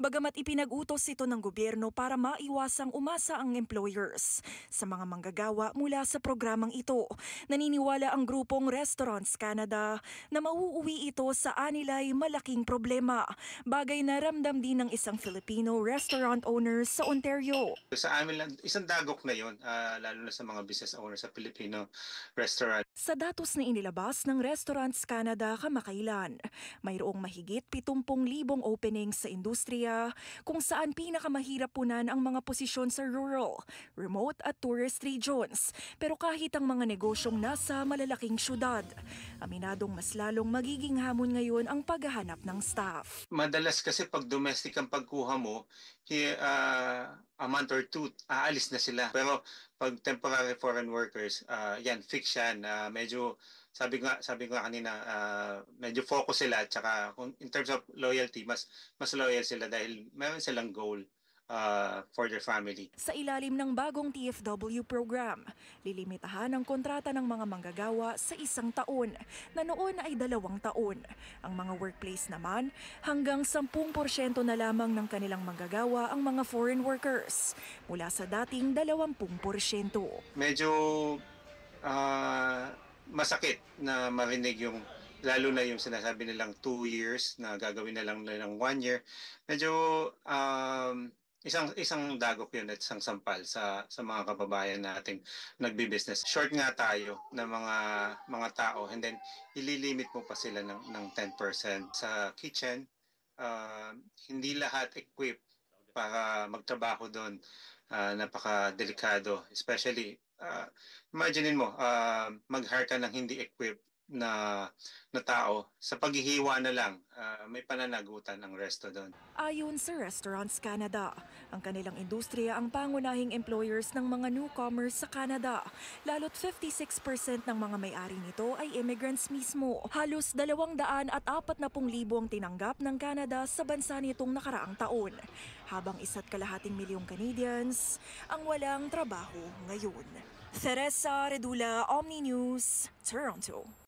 bagamat ipinag-utos ito ng gobyerno para maiwasang umasa ang employers sa mga manggagawa mula sa programang ito. Naniniwala ang grupong Restaurants Canada na mauuwi ito sa anilay malaking problema, bagay na ramdam din ng isang Filipino restaurant owner sa Ontario. Sa amin lang, isang dagok na yon, uh, ah, lalo na sa mga business owner sa Filipino restaurant. Sa datos na inilabas ng Restaurants Canada kamakailan, mayroong mahigit 70,000 openings sa industriya area kung saan pinakamahirap punan ang mga posisyon sa rural, remote at tourist regions, pero kahit ang mga negosyong nasa malalaking syudad. Aminadong mas lalong magiging hamon ngayon ang paghahanap ng staff. Madalas kasi pag domestic ang pagkuha mo, he, uh, ah, a month or two, aalis na sila. Pero pag temporary foreign workers, uh, yan, fiction, Uh, ah, medyo, sabi nga sabi ko kanina, uh, medyo focus sila. Tsaka kung, in terms of loyalty, mas, mas loyal sila dahil meron silang goal uh, for their family. Sa ilalim ng bagong TFW program, lilimitahan ang kontrata ng mga manggagawa sa isang taon na noon ay dalawang taon. Ang mga workplace naman, hanggang 10% na lamang ng kanilang manggagawa ang mga foreign workers mula sa dating 20%. Medyo uh, masakit na marinig yung lalo na yung sinasabi nilang two years na gagawin na lang nilang one year, medyo um, Isang isang dagok yun at isang sampal sa sa mga kababayan nating nagbi-business. Short nga tayo ng mga mga tao and then ililimit mo pa sila ng ng 10% sa kitchen. Uh, hindi lahat equipped para magtrabaho doon. Uh, ah, napaka-delikado especially uh, ah, imaginein mo uh, mag-hire ka ng hindi equipped na, na tao sa paghihiwa na lang. Uh, may pananagutan ang resto doon. Ayon sa Restaurants Canada, ang kanilang industriya ang pangunahing employers ng mga newcomers sa Canada. Lalo't 56% ng mga may-ari nito ay immigrants mismo. Halos 240,000 ang tinanggap ng Canada sa bansa nitong nakaraang taon. Habang isa't kalahating milyong Canadians ang walang trabaho ngayon. Teresa Redula, Omni News, Toronto.